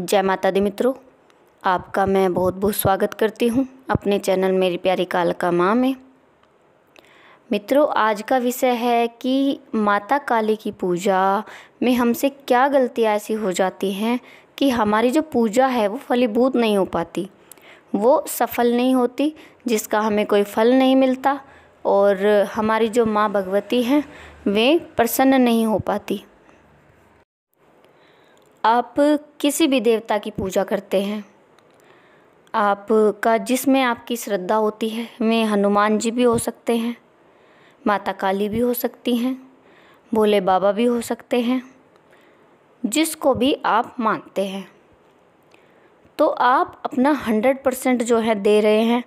जय माता दी मित्रों आपका मैं बहुत बहुत स्वागत करती हूँ अपने चैनल मेरी प्यारी कालका माँ में मित्रों आज का विषय है कि माता काली की पूजा में हमसे क्या गलतियाँ ऐसी हो जाती हैं कि हमारी जो पूजा है वो फलीभूत नहीं हो पाती वो सफल नहीं होती जिसका हमें कोई फल नहीं मिलता और हमारी जो माँ भगवती हैं वे प्रसन्न नहीं हो पाती आप किसी भी देवता की पूजा करते हैं आपका जिसमें आपकी श्रद्धा होती है वे हनुमान जी भी हो सकते हैं माता काली भी हो सकती हैं भोले बाबा भी हो सकते हैं जिसको भी आप मानते हैं तो आप अपना हंड्रेड परसेंट जो है दे रहे हैं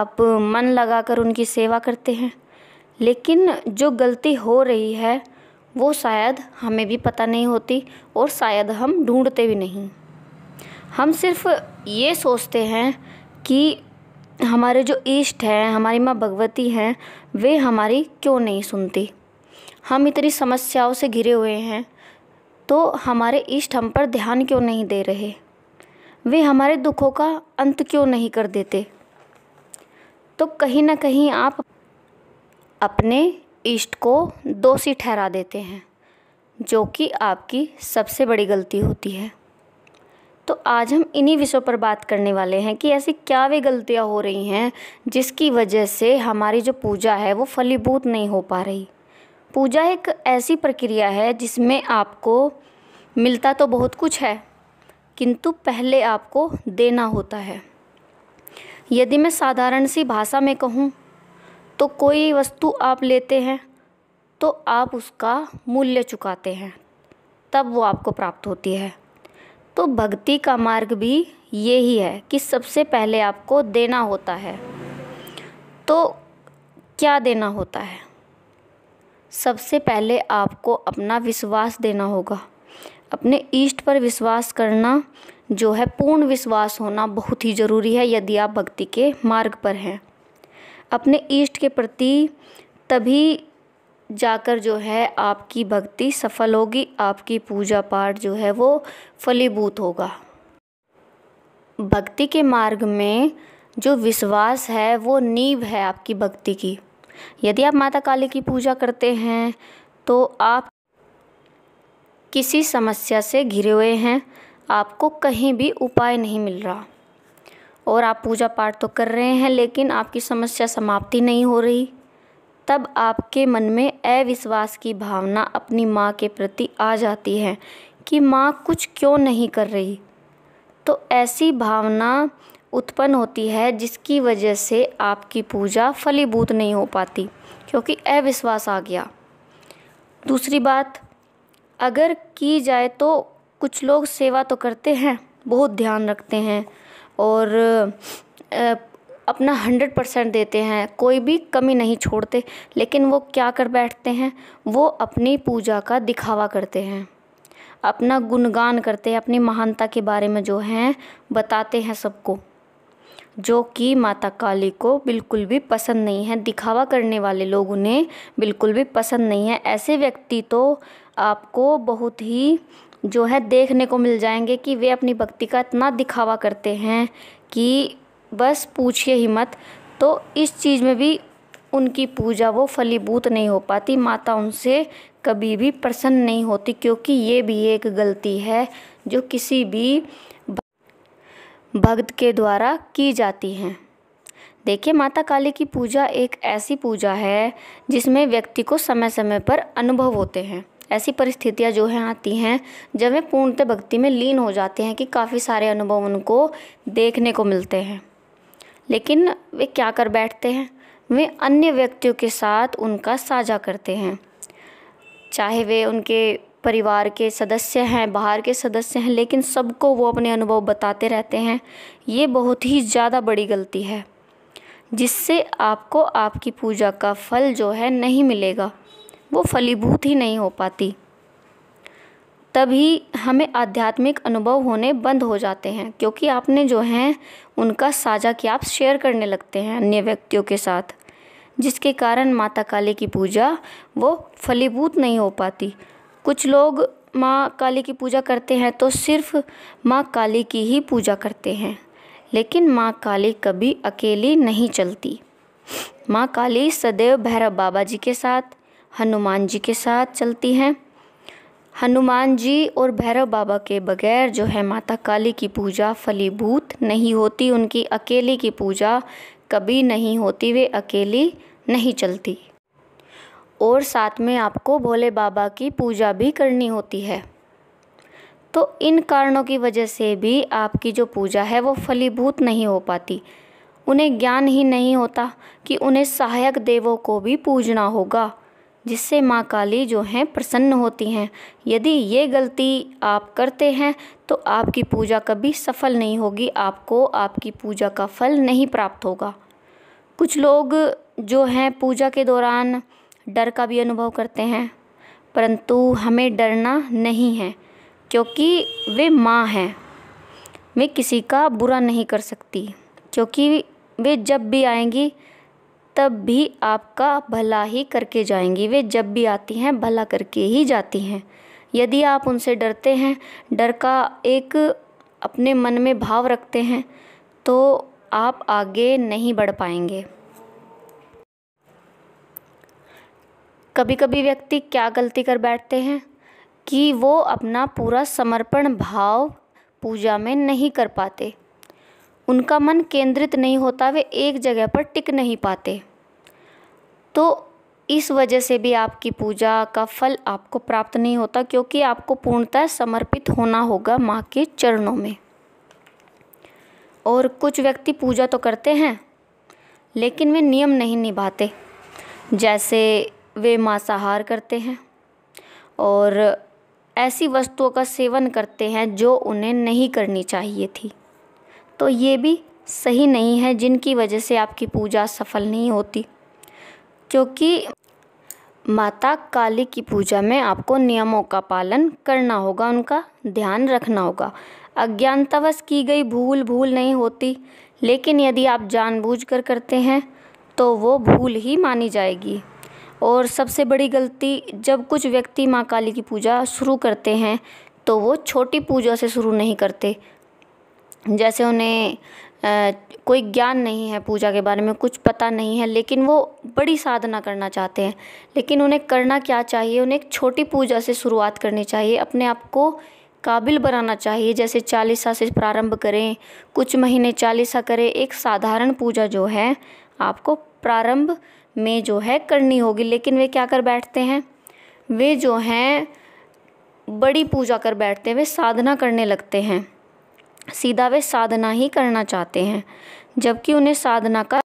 आप मन लगाकर उनकी सेवा करते हैं लेकिन जो गलती हो रही है वो शायद हमें भी पता नहीं होती और शायद हम ढूँढते भी नहीं हम सिर्फ़ ये सोचते हैं कि हमारे जो ईष्ट हैं हमारी माँ भगवती हैं वे हमारी क्यों नहीं सुनती हम इतनी समस्याओं से घिरे हुए हैं तो हमारे ईष्ट हम पर ध्यान क्यों नहीं दे रहे वे हमारे दुखों का अंत क्यों नहीं कर देते तो कहीं ना कहीं आप अपने ईस्ट को दोषी ठहरा देते हैं जो कि आपकी सबसे बड़ी गलती होती है तो आज हम इन्हीं विषयों पर बात करने वाले हैं कि ऐसी क्या वे गलतियाँ हो रही हैं जिसकी वजह से हमारी जो पूजा है वो फलीभूत नहीं हो पा रही पूजा एक ऐसी प्रक्रिया है जिसमें आपको मिलता तो बहुत कुछ है किंतु पहले आपको देना होता है यदि मैं साधारण सी भाषा में कहूँ तो कोई वस्तु आप लेते हैं तो आप उसका मूल्य चुकाते हैं तब वो आपको प्राप्त होती है तो भक्ति का मार्ग भी यही है कि सबसे पहले आपको देना होता है तो क्या देना होता है सबसे पहले आपको अपना विश्वास देना होगा अपने ईष्ट पर विश्वास करना जो है पूर्ण विश्वास होना बहुत ही ज़रूरी है यदि आप भक्ति के मार्ग पर हैं अपने ईष्ट के प्रति तभी जाकर जो है आपकी भक्ति सफल होगी आपकी पूजा पाठ जो है वो फलीभूत होगा भक्ति के मार्ग में जो विश्वास है वो नींव है आपकी भक्ति की यदि आप माता काली की पूजा करते हैं तो आप किसी समस्या से घिरे हुए हैं आपको कहीं भी उपाय नहीं मिल रहा और आप पूजा पाठ तो कर रहे हैं लेकिन आपकी समस्या समाप्ति नहीं हो रही तब आपके मन में अविश्वास की भावना अपनी माँ के प्रति आ जाती है कि माँ कुछ क्यों नहीं कर रही तो ऐसी भावना उत्पन्न होती है जिसकी वजह से आपकी पूजा फलीभूत नहीं हो पाती क्योंकि अविश्वास आ गया दूसरी बात अगर की जाए तो कुछ लोग सेवा तो करते हैं बहुत ध्यान रखते हैं और अपना हंड्रेड परसेंट देते हैं कोई भी कमी नहीं छोड़ते लेकिन वो क्या कर बैठते हैं वो अपनी पूजा का दिखावा करते हैं अपना गुणगान करते हैं अपनी महानता के बारे में जो हैं बताते हैं सबको जो कि माता काली को बिल्कुल भी पसंद नहीं है दिखावा करने वाले लोग उन्हें बिल्कुल भी पसंद नहीं है ऐसे व्यक्ति तो आपको बहुत ही जो है देखने को मिल जाएंगे कि वे अपनी भक्ति का इतना दिखावा करते हैं कि बस पूछिए हिम्मत तो इस चीज़ में भी उनकी पूजा वो फलीभूत नहीं हो पाती माता उनसे कभी भी प्रसन्न नहीं होती क्योंकि ये भी एक गलती है जो किसी भी भक्त के द्वारा की जाती हैं देखिए माता काली की पूजा एक ऐसी पूजा है जिसमें व्यक्ति को समय समय पर अनुभव होते हैं ऐसी परिस्थितियाँ जो हैं आती हैं जब वे पूर्णतः भक्ति में लीन हो जाते हैं कि काफ़ी सारे अनुभव उनको देखने को मिलते हैं लेकिन वे क्या कर बैठते हैं वे अन्य व्यक्तियों के साथ उनका साझा करते हैं चाहे वे उनके परिवार के सदस्य हैं बाहर के सदस्य हैं लेकिन सबको वो अपने अनुभव बताते रहते हैं ये बहुत ही ज़्यादा बड़ी गलती है जिससे आपको आपकी पूजा का फल जो है नहीं मिलेगा वो फलीभूत ही नहीं हो पाती तभी हमें आध्यात्मिक अनुभव होने बंद हो जाते हैं क्योंकि आपने जो हैं उनका साझा कि आप शेयर करने लगते हैं अन्य व्यक्तियों के साथ जिसके कारण माता काली की पूजा वो फलीभूत नहीं हो पाती कुछ लोग माँ काली की पूजा करते हैं तो सिर्फ माँ काली की ही पूजा करते हैं लेकिन माँ काली कभी अकेली नहीं चलती माँ काली सदैव भैरव बाबा जी के साथ हनुमान जी के साथ चलती हैं हनुमान जी और भैरव बाबा के बगैर जो है माता काली की पूजा फलीभूत नहीं होती उनकी अकेली की पूजा कभी नहीं होती वे अकेली नहीं चलती और साथ में आपको भोले बाबा की पूजा भी करनी होती है तो इन कारणों की वजह से भी आपकी जो पूजा है वो फलीभूत नहीं हो पाती उन्हें ज्ञान ही नहीं होता कि उन्हें सहायक देवों को भी पूजना होगा जिससे माँ काली जो हैं प्रसन्न होती हैं यदि ये गलती आप करते हैं तो आपकी पूजा कभी सफल नहीं होगी आपको आपकी पूजा का फल नहीं प्राप्त होगा कुछ लोग जो हैं पूजा के दौरान डर का भी अनुभव करते हैं परंतु हमें डरना नहीं है क्योंकि वे माँ हैं वे किसी का बुरा नहीं कर सकती क्योंकि वे जब भी आएंगी तब भी आपका भला ही करके जाएंगी वे जब भी आती हैं भला करके ही जाती हैं यदि आप उनसे डरते हैं डर का एक अपने मन में भाव रखते हैं तो आप आगे नहीं बढ़ पाएंगे कभी कभी व्यक्ति क्या गलती कर बैठते हैं कि वो अपना पूरा समर्पण भाव पूजा में नहीं कर पाते उनका मन केंद्रित नहीं होता वे एक जगह पर टिक नहीं पाते तो इस वजह से भी आपकी पूजा का फल आपको प्राप्त नहीं होता क्योंकि आपको पूर्णतः समर्पित होना होगा माँ के चरणों में और कुछ व्यक्ति पूजा तो करते हैं लेकिन वे नियम नहीं निभाते जैसे वे मांसाहार करते हैं और ऐसी वस्तुओं का सेवन करते हैं जो उन्हें नहीं करनी चाहिए थी तो ये भी सही नहीं है जिनकी वजह से आपकी पूजा सफल नहीं होती क्योंकि माता काली की पूजा में आपको नियमों का पालन करना होगा उनका ध्यान रखना होगा अज्ञानतावश की गई भूल भूल नहीं होती लेकिन यदि आप जानबूझकर करते हैं तो वो भूल ही मानी जाएगी और सबसे बड़ी गलती जब कुछ व्यक्ति माँ काली की पूजा शुरू करते हैं तो वो छोटी पूजा से शुरू नहीं करते जैसे उन्हें कोई ज्ञान नहीं है पूजा के बारे में कुछ पता नहीं है लेकिन वो बड़ी साधना करना चाहते हैं लेकिन उन्हें करना क्या चाहिए उन्हें एक छोटी पूजा से शुरुआत करनी चाहिए अपने आप को काबिल बनाना चाहिए जैसे चालीसा से प्रारंभ करें कुछ महीने चालीसा करें एक साधारण पूजा जो है आपको प्रारंभ में जो है करनी होगी लेकिन वे क्या कर बैठते हैं वे जो हैं बड़ी पूजा कर बैठते हैं वे साधना करने लगते हैं सीधा वे साधना ही करना चाहते हैं जबकि उन्हें साधना का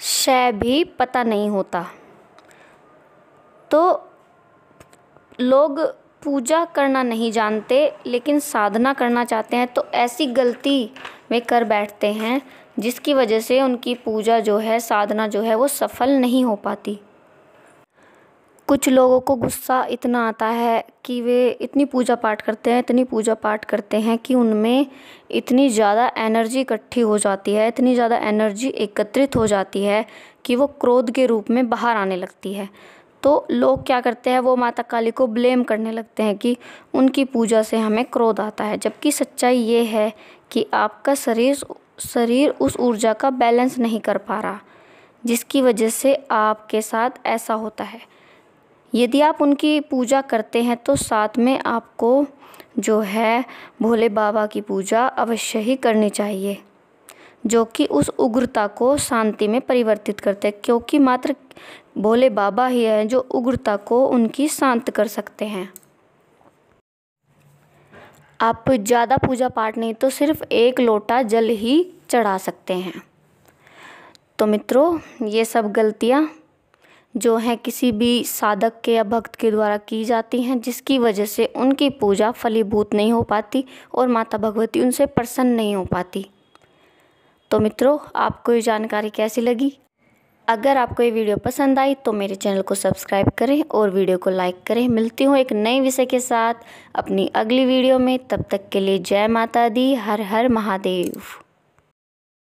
शय भी पता नहीं होता तो लोग पूजा करना नहीं जानते लेकिन साधना करना चाहते हैं तो ऐसी गलती वे कर बैठते हैं जिसकी वजह से उनकी पूजा जो है साधना जो है वो सफल नहीं हो पाती कुछ लोगों को गुस्सा इतना आता है कि वे इतनी पूजा पाठ करते हैं इतनी पूजा पाठ करते हैं कि उनमें इतनी ज़्यादा एनर्जी इकट्ठी हो जाती है इतनी ज़्यादा एनर्जी एकत्रित हो जाती है कि वो क्रोध के रूप में बाहर आने लगती है तो लोग क्या करते हैं वो माता काली को ब्लेम करने लगते हैं कि उनकी पूजा से हमें क्रोध आता है जबकि सच्चाई ये है कि आपका शरीर शरीर उस ऊर्जा का बैलेंस नहीं कर पा रहा जिसकी वजह से आपके साथ ऐसा होता है यदि आप उनकी पूजा करते हैं तो साथ में आपको जो है भोले बाबा की पूजा अवश्य ही करनी चाहिए जो कि उस उग्रता को शांति में परिवर्तित करते हैं क्योंकि मात्र भोले बाबा ही हैं जो उग्रता को उनकी शांत कर सकते हैं आप ज़्यादा पूजा पाठ नहीं तो सिर्फ एक लोटा जल ही चढ़ा सकते हैं तो मित्रों ये सब गलतियाँ जो हैं किसी भी साधक के या भक्त के द्वारा की जाती हैं जिसकी वजह से उनकी पूजा फलीभूत नहीं हो पाती और माता भगवती उनसे प्रसन्न नहीं हो पाती तो मित्रों आपको ये जानकारी कैसी लगी अगर आपको ये वीडियो पसंद आई तो मेरे चैनल को सब्सक्राइब करें और वीडियो को लाइक करें मिलती हूँ एक नए विषय के साथ अपनी अगली वीडियो में तब तक के लिए जय माता दी हर हर महादेव